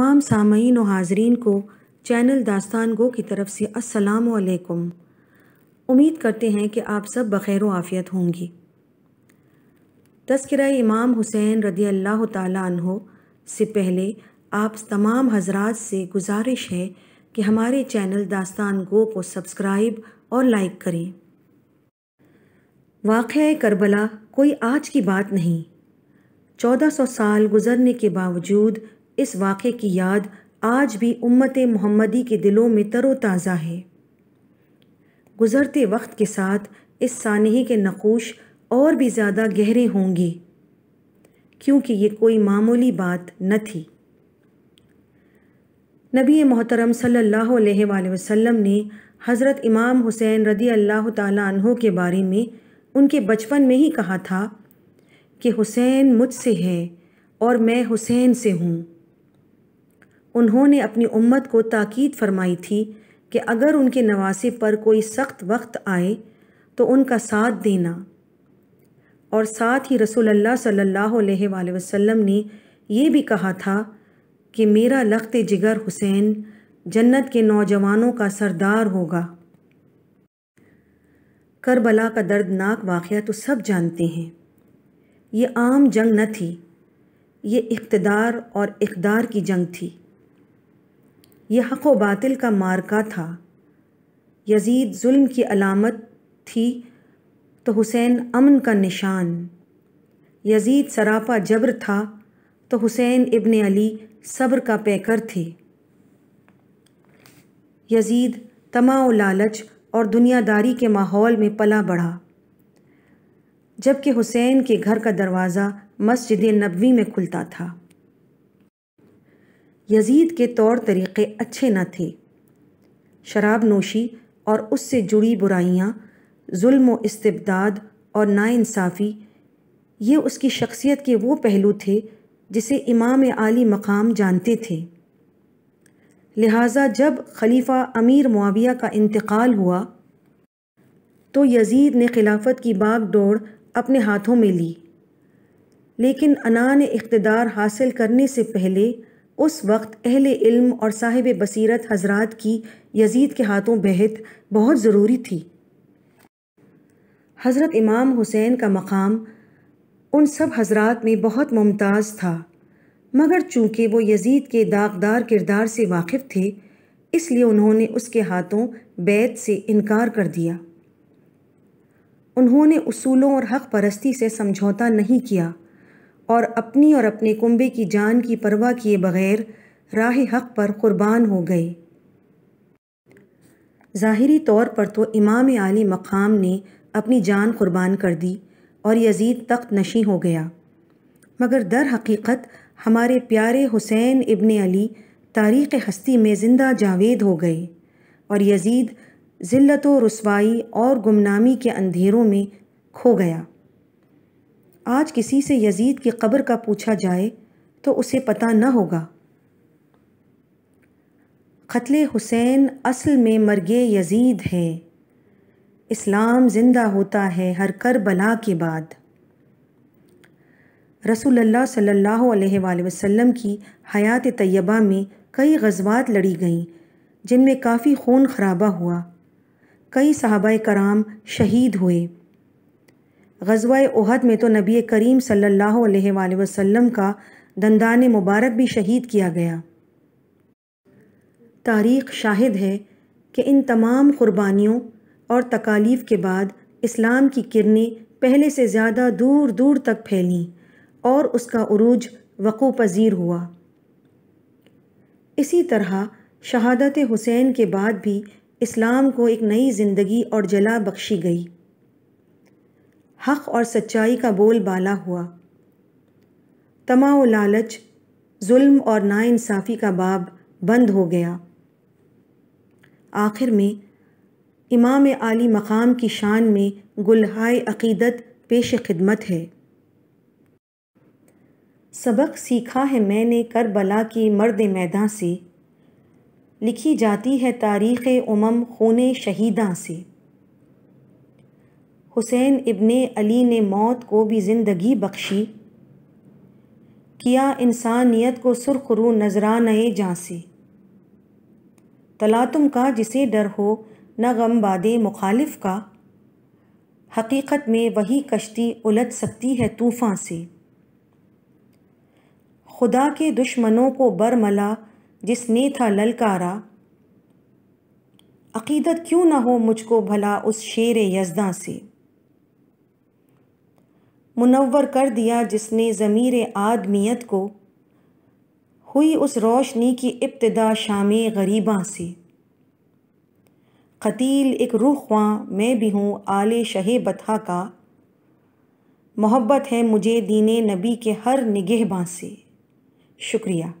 तमाम सामीन व हाजरीन को चैनल दास्तान गो की तरफ से वालेकुम उम्मीद करते हैं कि आप सब बखैर आफ़ियत होंगी तस्करा इमाम हुसैन रदी अल्लाह तहो से पहले आप तमाम हजरात से गुजारिश है कि हमारे चैनल दास्तान गो को सब्सक्राइब और लाइक करें वाक़ करबला कोई आज की बात नहीं 1400 साल गुज़रने के बावजूद इस वाक़े की याद आज भी उम्मत मोहम्मदी के दिलों में तरोताज़ा है गुज़रते वक्त के साथ इस सानही के नक़ोश और भी ज़्यादा गहरे होंगे क्योंकि ये कोई मामूली बात न थी नबी मोहतरम सल्लल्लाहु अलैहि वसल्लम ने हज़रत इमाम हुसैन रदी अल्लाह तहों के बारे में उनके बचपन में ही कहा था कि हुसैन मुझसे है और मैं हुसैन से हूँ उन्होंने अपनी उम्मत को ताकीद फरमाई थी कि अगर उनके नवासे पर कोई सख्त वक्त आए तो उनका साथ देना और साथ ही अल्लाह सल्लल्लाहु अलैहि वसल्लम ने यह भी कहा था कि मेरा लख्त जिगर हुसैन जन्नत के नौजवानों का सरदार होगा करबला का दर्दनाक वाक़ तो सब जानते हैं ये आम जंग न थी ये इकतदार और इकदार की जंग थी यह हक़ व बातिल का मार्का था यजीद जुल्म की अलामत थी तो हुसैन अमन का निशान यजीद सरापा जबर था तो हुसैन इब्न अली सब्र का पैकर थे यजीद तमा व लालच और दुनियादारी के माहौल में पला बढ़ा जबकि हुसैन के घर का दरवाज़ा मस्जिद नबवी में खुलता था यजीद के तौर तरीक़े अच्छे न थे शराब नोशी और उससे जुड़ी बुराइयाँ जुल्म व इस्तबदाद और नाइंसाफ़ी ये उसकी शख्सियत के वो पहलू थे जिसे इमाम आली मकाम जानते थे लिहाजा जब खलीफा अमीर मुआविया का इंतकाल हुआ तो यजीद ने खिलाफत की बाग दौड़ अपने हाथों में ली लेकिन अनान इकतदार हासिल करने से पहले उस वक्त अहल इल्म और साहिब बसीरत हजरात की यजीद के हाथों बेहद बहुत ज़रूरी थी हज़रत इमाम हुसैन का मकाम उन सब हजरात में बहुत मुमताज़ था मगर चूँकि वो यजीद के दागदार किरदार से वाकिफ़ थे इसलिए उन्होंने उसके हाथों बैत से इनकार कर दिया उन्होंने उसूलों और हक परस्ती से समझौता नहीं किया और अपनी और अपने कुंबे की जान की परवाह किए बगैर राह हक पर क़ुरबान हो गए ज़ाहरी तौर पर तो इमाम आली मकाम ने अपनी जान कुर्बान कर दी और यजीद तख्त नशी हो गया मगर दर हकीकत हमारे प्यारे हुसैन इब्ने अली तारीख़ हस्ती में ज़िंदा जावेद हो गए और यजीद ज़िल्लत व रसवाई और गुमनामी के अंधेरों में खो गया आज किसी से यजीद की कब्र का पूछा जाए तो उसे पता न होगा कत्ल हुसैन असल में मरगे यजीद है इस्लाम ज़िंदा होता है हर कर बला के बाद रसूलुल्लाह सल्लल्लाहु अलैहि वसल्लम की हयात तयबा में कई गजवात लड़ी गईं जिनमें काफ़ी खून खराबा हुआ कई सहाबा कराम शहीद हुए गजवा उहद में तो नबी करीम सल्लल्लाहु अलैहि वसल्लम का दंदान मुबारक भी शहीद किया गया तारीख़ शाहिद है कि इन तमाम क़ुरबानियों और तकालीफ़ के बाद इस्लाम की किरणें पहले से ज़्यादा दूर दूर तक फैलीं और उसका उरूज वक़ू पज़ीर हुआ इसी तरह शहादत हुसैन के बाद भी इस्लाम को एक नई ज़िंदगी और जला बख्शी गई हक़ और सच्चाई का बोल बाला हुआ तमा व लालच जुल्म और नाइंसाफ़ी का बाब बंद हो गया आखिर में इमाम आली मकाम की शान में गुलहाय अकीदत पेश खिदमत है सबक सीखा है मैंने करबला की मर्द मैदा से लिखी जाती है तारीख़ उमम खून शहीदा से हुसैन इब्ने अली ने मौत को भी ज़िंदगी बख्शी किया इंसानियत को सुरखरू नए जहाँ से तलातुम का जिसे डर हो न गम बादे मुखालिफ का हकीकत में वही कश्ती उलझ सकती है तूफ़ान से खुदा के दुश्मनों को बरमला जिसने था ललकारा अकीदत क्यों ना हो मुझको भला उस शेर यजदा से मुनवर कर दिया जिसने ज़मीर आदमियत को हुई उस रोशनी की इब्तदा शाम गरीबा से कतील एक रूह ख्वा मैं भी हूँ आले शह बथा का मोहब्बत है मुझे दीने नबी के हर निगहबाँ से शुक्रिया